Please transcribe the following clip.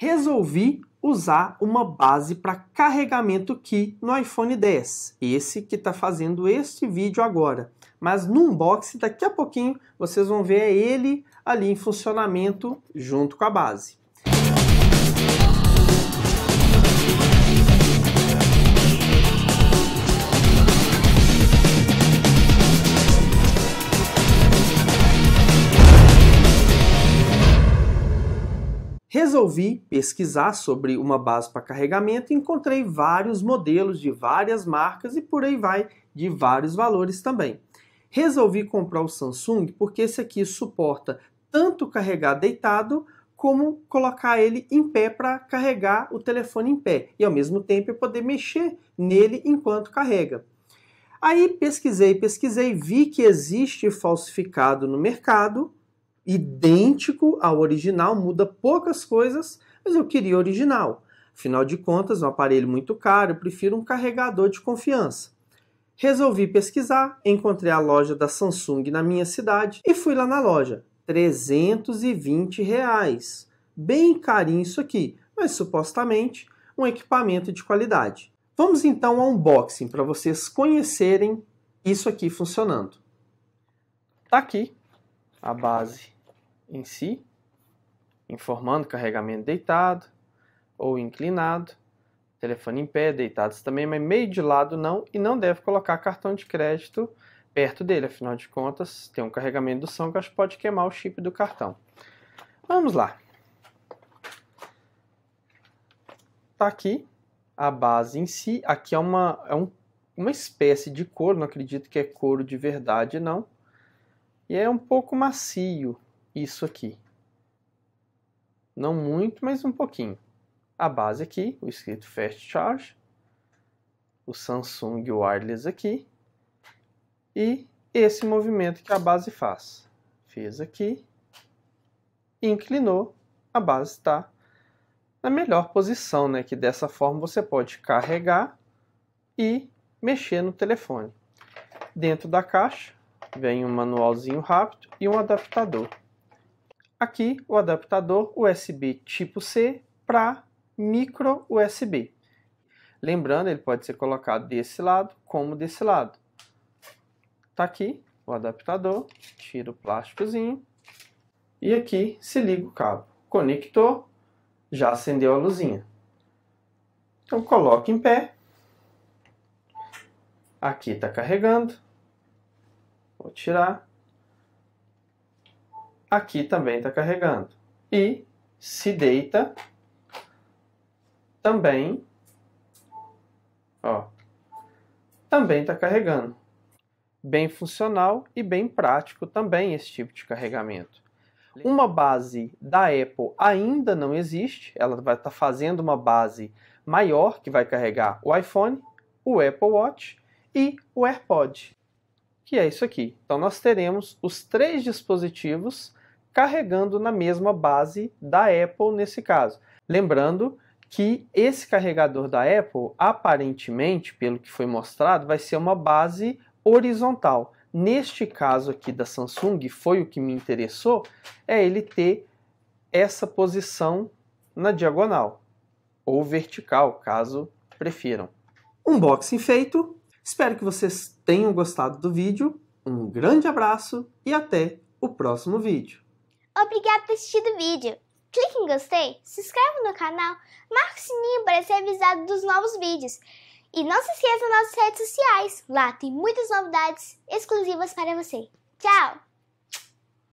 resolvi usar uma base para carregamento key no iPhone 10, esse que está fazendo este vídeo agora. Mas no unboxing, daqui a pouquinho, vocês vão ver ele ali em funcionamento junto com a base. Resolvi pesquisar sobre uma base para carregamento e encontrei vários modelos de várias marcas e por aí vai, de vários valores também. Resolvi comprar o Samsung porque esse aqui suporta tanto carregar deitado como colocar ele em pé para carregar o telefone em pé e ao mesmo tempo eu poder mexer nele enquanto carrega. Aí pesquisei, pesquisei, vi que existe falsificado no mercado idêntico ao original, muda poucas coisas, mas eu queria original. Afinal de contas, um aparelho muito caro, eu prefiro um carregador de confiança. Resolvi pesquisar, encontrei a loja da Samsung na minha cidade e fui lá na loja. 320 reais. Bem carinho isso aqui, mas supostamente um equipamento de qualidade. Vamos então ao unboxing para vocês conhecerem isso aqui funcionando. Tá aqui a base em si, informando carregamento deitado ou inclinado, telefone em pé, deitados também, mas meio de lado não, e não deve colocar cartão de crédito perto dele, afinal de contas, tem um carregamento do som que acho que pode queimar o chip do cartão. Vamos lá. Tá aqui a base em si, aqui é uma, é um, uma espécie de couro, não acredito que é couro de verdade não, e é um pouco macio, isso aqui. Não muito, mas um pouquinho. A base aqui, o escrito Fast Charge, o Samsung Wireless aqui, e esse movimento que a base faz. Fez aqui, inclinou, a base está na melhor posição, né? que dessa forma você pode carregar e mexer no telefone. Dentro da caixa vem um manualzinho rápido e um adaptador aqui o adaptador USB tipo C para micro USB. Lembrando, ele pode ser colocado desse lado como desse lado. Tá aqui o adaptador, tira o plásticozinho e aqui se liga o cabo. Conectou, já acendeu a luzinha. Então coloque em pé. Aqui está carregando. Vou tirar aqui também está carregando. E se deita também, ó, também está carregando. Bem funcional e bem prático também esse tipo de carregamento. Uma base da Apple ainda não existe, ela vai estar tá fazendo uma base maior que vai carregar o iPhone, o Apple Watch e o AirPod, que é isso aqui. Então nós teremos os três dispositivos carregando na mesma base da Apple nesse caso. Lembrando que esse carregador da Apple, aparentemente, pelo que foi mostrado, vai ser uma base horizontal. Neste caso aqui da Samsung, foi o que me interessou, é ele ter essa posição na diagonal ou vertical, caso prefiram. Unboxing feito. Espero que vocês tenham gostado do vídeo. Um grande abraço e até o próximo vídeo. Obrigado por assistir o vídeo. Clique em gostei, se inscreva no canal, marque o sininho para ser avisado dos novos vídeos. E não se esqueça das nossas redes sociais, lá tem muitas novidades exclusivas para você. Tchau!